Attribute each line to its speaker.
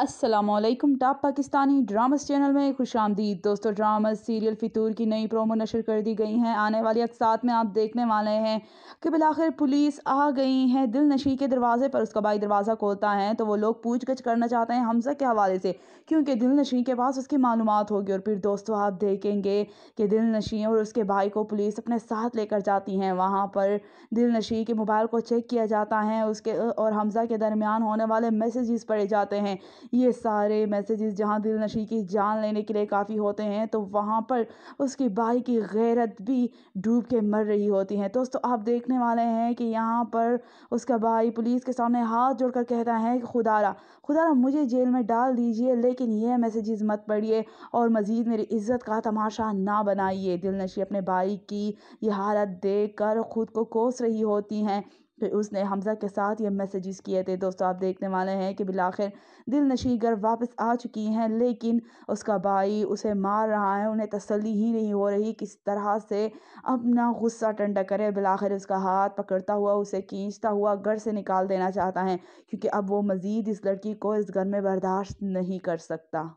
Speaker 1: Aslam top Pakistani dramas channel में खुश आमदीद दोस्तों ड्रामा सीरियल फितूर की नई प्रोमो नशर कर दी गई हैं आने वाली अकसात में आप देखने वाले हैं कि आखिर पुलिस आ गई हैं दिल नशी के दरवाजे पर उसका भाई दरवाज़ा खोलता है तो वो लोग पूछ गछ करना चाहते हैं हमजा के हवाले से क्योंकि दिल नशी के पास उसकी मालूम होगी और फिर दोस्तों आप देखेंगे कि दिल नशी और उसके भाई को पुलिस अपने साथ लेकर जाती हैं वहाँ पर दिल नशी के मोबाइल को चेक किया जाता है उसके और हमजा के दरमियान होने वाले मैसेज़ पड़े जाते हैं ये सारे मैसेजेस जहाँ दिल नशी की जान लेने के लिए काफ़ी होते हैं तो वहाँ पर उसकी भाई की गैरत भी डूब के मर रही होती है दोस्तों आप देखने वाले हैं कि यहाँ पर उसका भाई पुलिस के सामने हाथ जोड़कर कहता है कि खुदारा खुदारा मुझे जेल में डाल दीजिए लेकिन यह मैसेजेस मत पढ़िए और मज़ीद मेरी इज़्ज़त का तमाशा ना बनाइए दिल नशी अपने भाई की यह हालत देख कर ख़ुद को कोस रही होती हैं फिर तो उसने हमज़ा के साथ ये मैसेजेस किए थे दोस्तों आप देखने वाले हैं कि बिलाखिर दिल नशी घर वापस आ चुकी हैं लेकिन उसका भाई उसे मार रहा है उन्हें तसली ही नहीं हो रही किस तरह से अपना गुस्सा टंडा करे बिलाखिर उसका हाथ पकड़ता हुआ उसे खींचता हुआ घर से निकाल देना चाहता है क्योंकि अब वो मज़ीद इस लड़की को इस घर में बर्दाश्त नहीं कर सकता